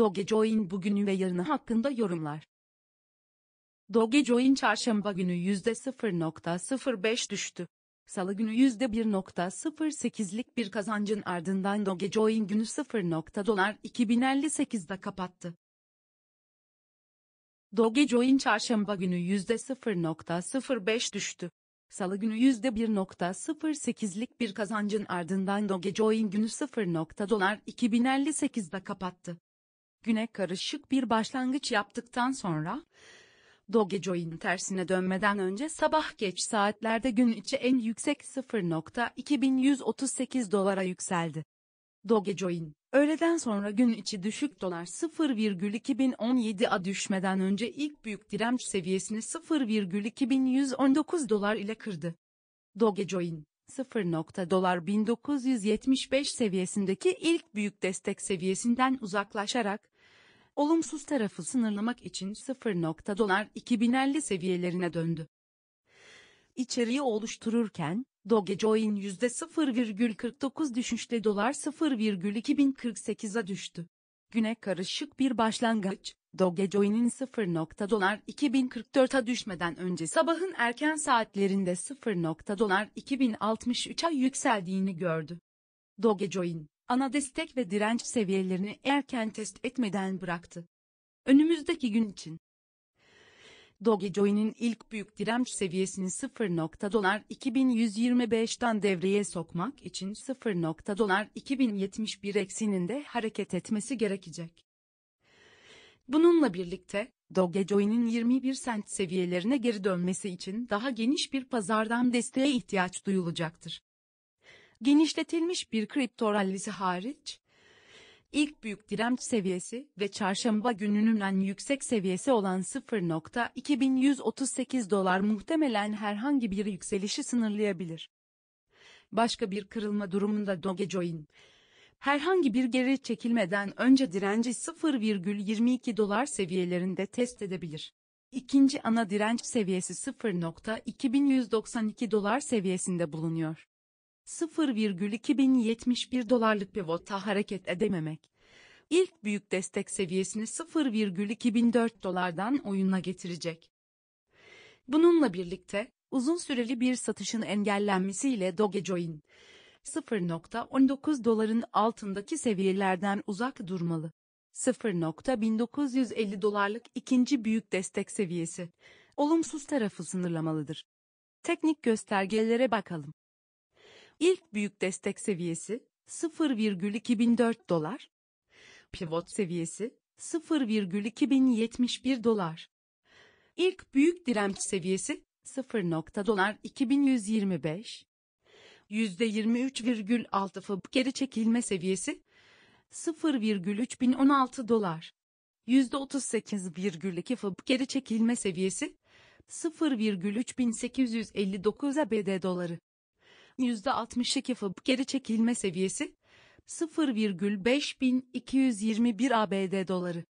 Dogecoin bugünü ve yarını hakkında yorumlar. Dogecoin çarşamba günü %0.05 düştü. Salı günü %1.08'lik bir kazancın ardından Dogecoin günü $0.2058'de kapattı. Dogecoin çarşamba günü %0.05 düştü. Salı günü %1.08'lik bir kazancın ardından Dogecoin günü $0.2058'de kapattı güne karışık bir başlangıç yaptıktan sonra, Dogecoin tersine dönmeden önce sabah geç saatlerde gün içi en yüksek 0.2138 dolara yükseldi. Dogecoin, öğleden sonra gün içi düşük dolar 0,2017 a düşmeden önce ilk büyük direnç seviyesini 0,2119 dolar ile kırdı. Dogecoin, 0. dolar 1975 seviyesindeki ilk büyük destek seviyesinden uzaklaşarak olumsuz tarafı sınırlamak için 0. dolar 2050 seviyelerine döndü. İçeriği oluştururken Dogecoin %0,49 düşüşle dolar 0,2048'e düştü. Güne karışık bir başlangıç. Dogecoin'in 0. dolar 2044'a düşmeden önce sabahın erken saatlerinde 0. dolar 2063'a yükseldiğini gördü. Dogecoin, ana destek ve direnç seviyelerini erken test etmeden bıraktı. Önümüzdeki gün için. Dogecoin'in ilk büyük direnç seviyesini 0. dolar 2125'ten devreye sokmak için 0. dolar 2071 ekseninde hareket etmesi gerekecek. Bununla birlikte, Dogecoin'in 21 sent seviyelerine geri dönmesi için daha geniş bir pazardan desteğe ihtiyaç duyulacaktır. Genişletilmiş bir kripto rallisi hariç, ilk büyük direnç seviyesi ve çarşamba gününün en yüksek seviyesi olan 0.2138 dolar muhtemelen herhangi bir yükselişi sınırlayabilir. Başka bir kırılma durumunda Dogecoin, herhangi bir geri çekilmeden önce direnci 0,22 dolar seviyelerinde test edebilir. İkinci ana direnç seviyesi 0.2192 dolar seviyesinde bulunuyor. 0,2071 dolarlık pivotta hareket edememek. İlk büyük destek seviyesini 0,2004 dolardan oyuna getirecek. Bununla birlikte, uzun süreli bir satışın engellenmesiyle Dogecoin, 0.19 doların altındaki seviyelerden uzak durmalı. 0.1950 dolarlık ikinci büyük destek seviyesi, olumsuz tarafı sınırlamalıdır. Teknik göstergelere bakalım. İlk büyük destek seviyesi 0,2004 dolar. Pivot seviyesi 0,2071 dolar. İlk büyük direnç seviyesi 0. dolar 2125. %23,6 fib geri çekilme seviyesi 0,3016 dolar. %38,2 fib geri çekilme seviyesi 0,3859 ABD doları. %62 fib geri çekilme seviyesi 0,5221 ABD doları.